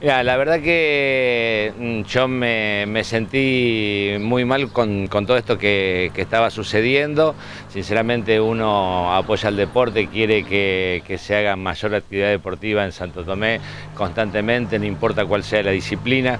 la verdad que mm, yo me, sentí muy mal con, todo esto que, estaba sucediendo. Sinceramente uno apoya el deporte, quiere que, se haga mayor actividad deportiva en Santo Tomé constantemente, no importa cuál sea la disciplina.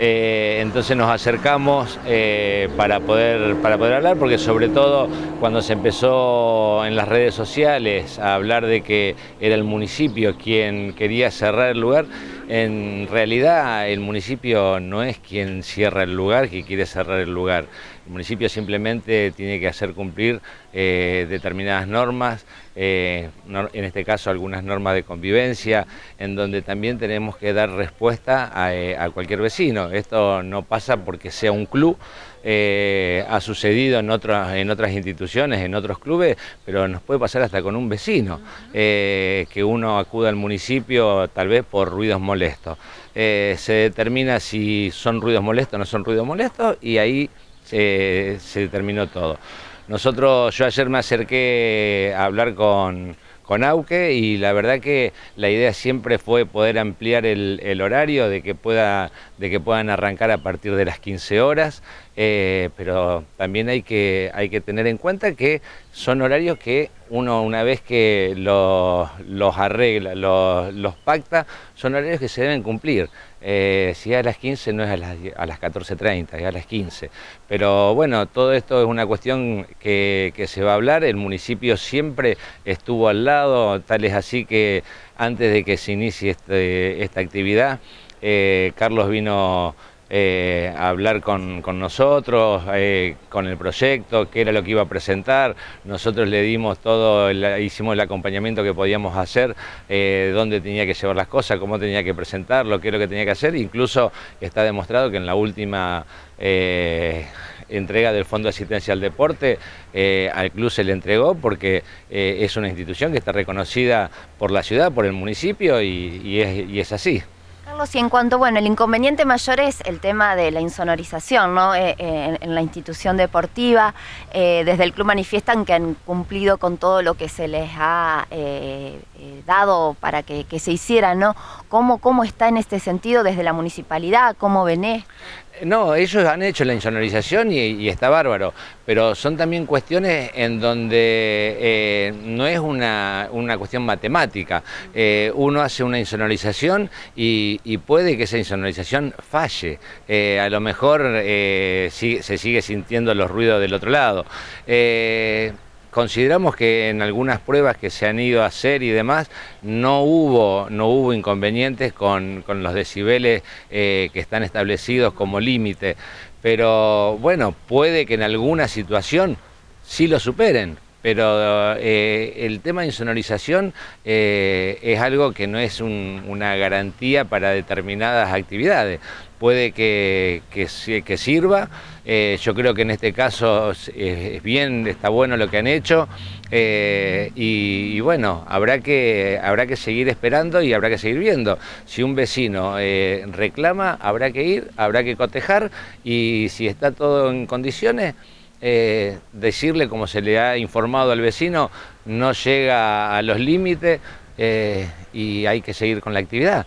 Eh, entonces nos acercamos eh, para poder hablar, porque sobre todo cuando se empezó en las redes sociales a hablar de que era el municipio quien quería cerrar el lugar, en realidad el municipio no es quien cierra el lugar, quien quiere cerrar el lugar. El municipio simplemente tiene que hacer cumplir eh, determinadas normas, eh, en este caso algunas normas de convivencia, en donde también tenemos que dar respuesta a, eh, cualquier vecino. Esto no pasa porque sea un club, ha sucedido en, otras, en otras instituciones, en otros clubes, pero nos puede pasar hasta con un vecino, que uno acuda al municipio tal vez por ruidos molestos molesto. Eh, se determina si son ruidos molestos o no son ruidos molestos y ahí eh, se determinó todo. Nosotros, yo ayer me acerqué a hablar con, con Auque y la verdad que la idea siempre fue poder ampliar el, el horario de que, pueda, de que puedan arrancar a partir de las 15 horas. Eh, pero también hay que, hay que tener en cuenta que son horarios que uno una vez que los, los arregla, los, los, pacta, son horarios que se deben cumplir. Eh, si es a las 15 no es a las, a las 14.30, es a las 15. Pero bueno, todo esto es una cuestión que, se va a hablar, el municipio siempre estuvo al lado, tal es así que antes de que se inicie este, esta actividad, eh, Carlos vino eh, hablar con, nosotros, eh, con el proyecto, qué era lo que iba a presentar. Nosotros le dimos todo, hicimos el acompañamiento que podíamos hacer, eh, dónde tenía que llevar las cosas, cómo tenía que presentarlo, qué es lo que tenía que hacer. Incluso está demostrado que en la última entrega del Fondo de Asistencia al Deporte, al club se le entregó porque es una institución que está reconocida por la ciudad, por el municipio y es así y en cuanto, bueno, el inconveniente mayor es el tema de la insonorización, ¿no? Eh, eh, en, la institución deportiva, eh, desde el club manifiestan que han cumplido con todo lo que se les ha dado para que, se hiciera, ¿no? ¿Cómo, ¿Cómo está en este sentido desde la municipalidad? ¿Cómo venés? No, ellos han hecho la insonorización y, está bárbaro, pero son también cuestiones en donde eh, no es una, cuestión matemática. Eh, uno hace una insonorización y, puede que esa insonorización falle. Eh, a lo mejor se sigue sintiendo los ruidos del otro lado consideramos que en algunas pruebas que se han ido a hacer y demás, no hubo, no hubo inconvenientes con, los decibeles eh, que están establecidos como límite. Pero bueno, puede que en alguna situación sí lo superen, pero eh, el tema de insonorización eh, es algo que no es una garantía para determinadas actividades. Puede que, sirva, eh, yo creo que en este caso es, bien, está bueno lo que han hecho y, bueno, habrá que, habrá que seguir esperando y habrá que seguir viendo. Si un vecino reclama, habrá que ir, habrá que cotejar y si está todo en condiciones eh, decirle, como se le ha informado al vecino, no llega a los límites eh, y hay que seguir con la actividad.